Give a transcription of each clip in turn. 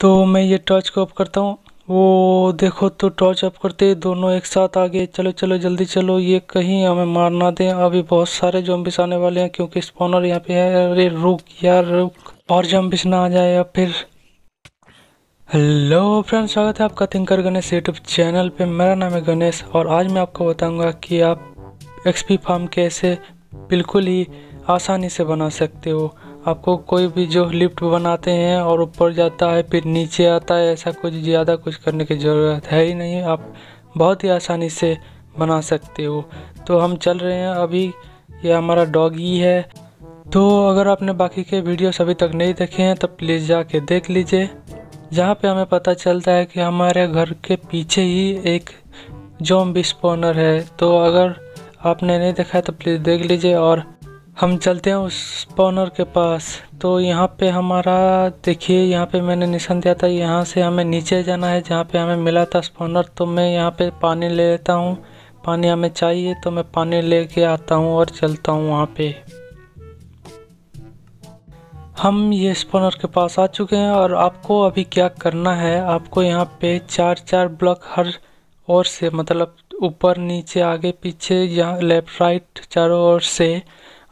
तो मैं ये टॉर्च को ऑफ करता हूँ वो देखो तो टॉर्च ऑफ करते दोनों एक साथ आगे चलो चलो जल्दी चलो ये कहीं हमें मार ना दें अभी बहुत सारे जॉम्बिस आने वाले हैं क्योंकि स्पॉनर यहाँ पे है अरे रुक यार रुक और जॉम्बिस ना आ जाए या फिर हेलो फ्रेंड स्वागत है आपका थिंकर गणेश यूट्यूब चैनल पे मेरा नाम है गणेश और आज मैं आपको बताऊंगा कि आप एक्सपी फार्म कैसे बिल्कुल ही आसानी से बना सकते हो आपको कोई भी जो लिफ्ट बनाते हैं और ऊपर जाता है फिर नीचे आता है ऐसा कुछ ज़्यादा कुछ करने की ज़रूरत है ही नहीं आप बहुत ही आसानी से बना सकते हो तो हम चल रहे हैं अभी ये हमारा डॉगी है तो अगर आपने बाकी के वीडियो अभी तक नहीं देखे हैं तो प्लीज़ जाके देख लीजिए जहाँ पे हमें पता चलता है कि हमारे घर के पीछे ही एक जॉम्बी स्पॉनर है तो अगर आपने नहीं देखा है तो प्लीज़ देख लीजिए और हम चलते हैं उस स्पॉनर के पास तो यहाँ पे हमारा देखिए यहाँ पे मैंने निशान दिया था यहाँ से हमें नीचे जाना है जहाँ पे हमें मिला था स्पॉनर तो मैं यहाँ पे पानी ले लेता हूँ पानी हमें चाहिए तो मैं पानी ले के आता हूँ और चलता हूँ वहाँ पे हम ये स्पॉनर के पास आ चुके हैं और आपको अभी क्या करना है आपको यहाँ पे चार चार ब्लॉक हर और से मतलब ऊपर नीचे आगे पीछे यहाँ लेफ्ट राइट चारों ओर से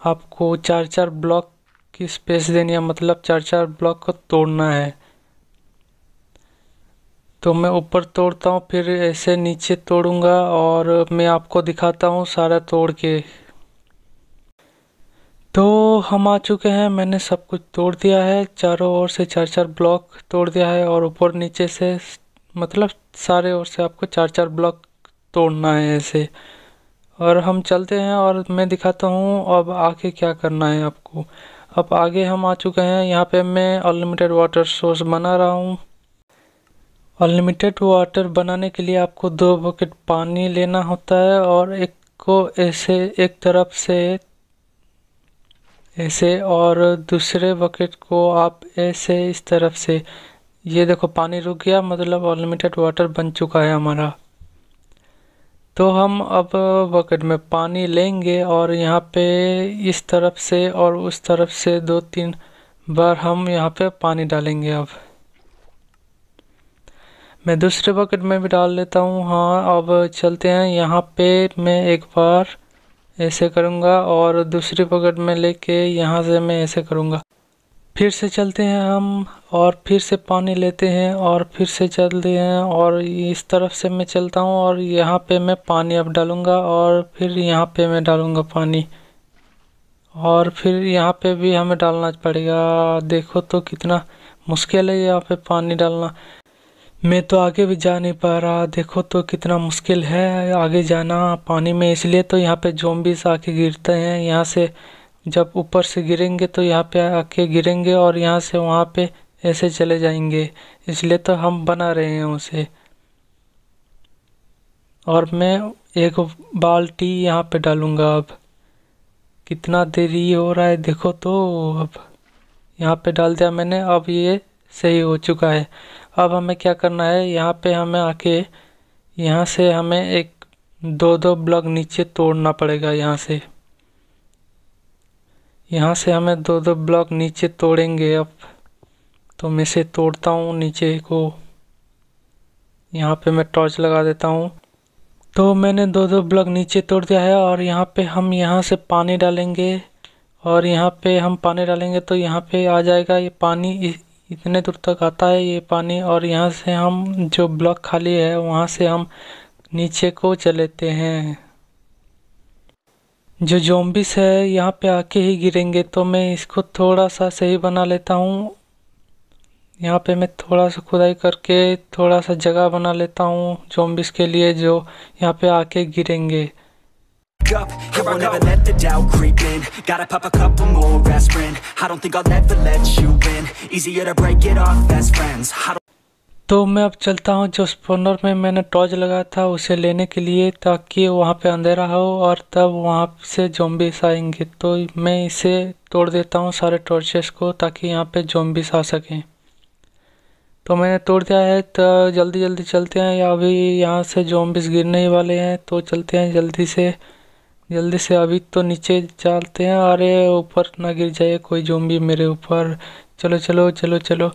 आपको चार चार ब्लॉक की स्पेस देनी है मतलब चार चार ब्लॉक को तोड़ना है तो मैं ऊपर तोड़ता हूँ फिर ऐसे नीचे तोड़ूँगा और मैं आपको दिखाता हूँ सारा तोड़ के तो हम आ चुके हैं मैंने सब कुछ तोड़ दिया है चारों ओर से चार चार ब्लॉक तोड़ दिया है और ऊपर नीचे से मतलब सारे ओर से आपको चार चार ब्लॉक तोड़ना है ऐसे और हम चलते हैं और मैं दिखाता हूँ अब आगे क्या करना है आपको अब आगे हम आ चुके हैं यहाँ पे मैं अनलिमिटेड वाटर सोर्स बना रहा हूँ अनलिमिटेड वाटर बनाने के लिए आपको दो बकेट पानी लेना होता है और एक को ऐसे एक तरफ से ऐसे और दूसरे बकेट को आप ऐसे इस तरफ से ये देखो पानी रुक गया मतलब अनलिमिटेड वाटर बन चुका है हमारा तो हम अब बकेट में पानी लेंगे और यहाँ पे इस तरफ से और उस तरफ से दो तीन बार हम यहाँ पे पानी डालेंगे अब मैं दूसरे बकेट में भी डाल लेता हूँ हाँ अब चलते हैं यहाँ पे मैं एक बार ऐसे करूँगा और दूसरे बकेट में लेके यहाँ से मैं ऐसे करूँगा फिर से चलते हैं हम और फिर से पानी लेते हैं और फिर से चलते हैं और इस तरफ से मैं चलता हूँ और यहाँ पे मैं पानी अब डालूँगा और फिर यहाँ पे मैं डालूँगा पानी और फिर यहाँ पे भी हमें डालना पड़ेगा देखो तो कितना मुश्किल है यहाँ पे पानी डालना मैं तो आगे भी जा नहीं पा रहा देखो तो कितना मुश्किल है आगे जाना पानी में इसलिए तो यहाँ पे जोम्बिस आके गिरते हैं यहाँ से जब ऊपर से गिरेंगे तो यहाँ पे आके गिरेंगे और यहाँ से वहाँ पे ऐसे चले जाएंगे इसलिए तो हम बना रहे हैं उसे और मैं एक बाल्टी यहाँ पे डालूँगा अब कितना देरी हो रहा है देखो तो अब यहाँ पे डाल दिया मैंने अब ये सही हो चुका है अब हमें क्या करना है यहाँ पे हमें आके यहाँ से हमें एक दो दो ब्लॉक नीचे तोड़ना पड़ेगा यहाँ से यहाँ से हमें दो दो ब्लॉक नीचे तोड़ेंगे अब तो मैं से तोड़ता हूँ नीचे को यहाँ पे मैं टॉर्च लगा देता हूँ तो मैंने दो दो ब्लॉक नीचे तोड़ दिया है और यहाँ पे हम यहाँ से पानी डालेंगे और यहाँ पे हम पानी डालेंगे तो यहाँ पे आ जाएगा ये पानी इतने दूर तक आता है ये पानी और यहाँ से हम जो ब्लॉक खाली है वहाँ से हम नीचे को चलेते हैं जो जोम्बिस है यहाँ पे आके ही गिरेंगे तो मैं इसको थोड़ा सा सही बना लेता हूँ यहाँ पे मैं थोड़ा सा खुदाई करके थोड़ा सा जगह बना लेता हूँ जोम्बिस के लिए जो यहाँ पे आके गिरेंगे up Here I won't ever let the doubt creep in Gotta pop a couple more aspirin I don't think I'll ever let you in Easier to break it off best friends I don't तो मैं अब चलता हूँ जो पोनर में मैंने torch लगाया था उसे लेने के लिए ताकि वहाँ पे अंधेरा हो और तब वहाँ से जोम्बिस आएंगे तो मैं इसे तोड़ देता हूँ सारे टॉर्चेस को ताकि यहाँ पे जोम्बिस आ सकें तो मैंने तोड़ दिया है तो जल्दी जल्दी चलते हैं या अभी यहाँ से जोम्बिस गिरने ही वाले हैं तो चलते हैं जल्दी से जल्दी से अभी तो नीचे चलते हैं अरे ऊपर ना गिर जाए कोई जोम्बी मेरे ऊपर चलो चलो चलो चलो, चलो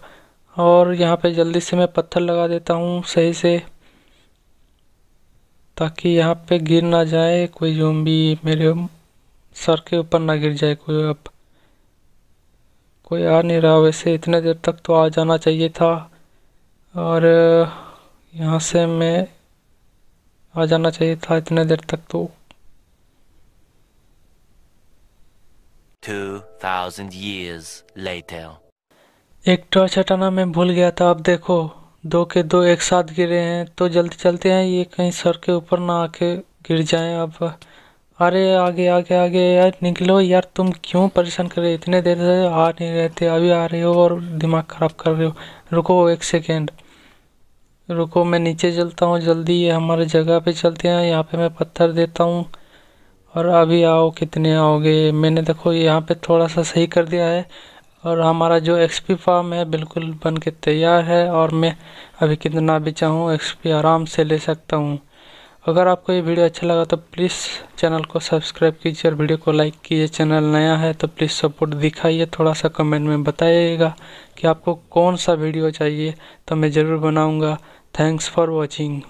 और यहाँ पे जल्दी से मैं पत्थर लगा देता हूँ सही से ताकि यहाँ पे गिर ना जाए कोई जो भी मेरे सर के ऊपर ना गिर जाए कोई अब कोई आ नहीं रहा वैसे इतने देर तक तो आ जाना चाहिए था और यहाँ से मैं आ जाना चाहिए था इतने देर तक तो thousand years later एक टॉर्च हटाना मैं भूल गया था अब देखो दो के दो एक साथ गिरे हैं तो जल्दी चलते हैं ये कहीं सर के ऊपर ना आके गिर जाएं अब अरे आगे आगे आगे यार निकलो यार तुम क्यों परेशान कर रहे हो इतने देर से आ नहीं रहे थे अभी आ रहे हो और दिमाग ख़राब कर रहे हो रुको एक सेकेंड रुको मैं नीचे चलता हूँ जल्दी ये हमारे जगह पे चलते हैं यहाँ पे मैं पत्थर देता हूँ और अभी आओ कितने आओगे मैंने देखो यहाँ पे थोड़ा सा सही कर दिया है और हमारा जो पी फॉर्म है बिल्कुल बन के तैयार है और मैं अभी कितना भी चाहूँ पी आराम से ले सकता हूँ अगर आपको ये वीडियो अच्छा लगा तो प्लीज़ चैनल को सब्सक्राइब कीजिए और वीडियो को लाइक कीजिए चैनल नया है तो प्लीज़ सपोर्ट दिखाइए थोड़ा सा कमेंट में बताइएगा कि आपको कौन सा वीडियो चाहिए तो मैं ज़रूर बनाऊँगा थैंक्स फॉर वॉचिंग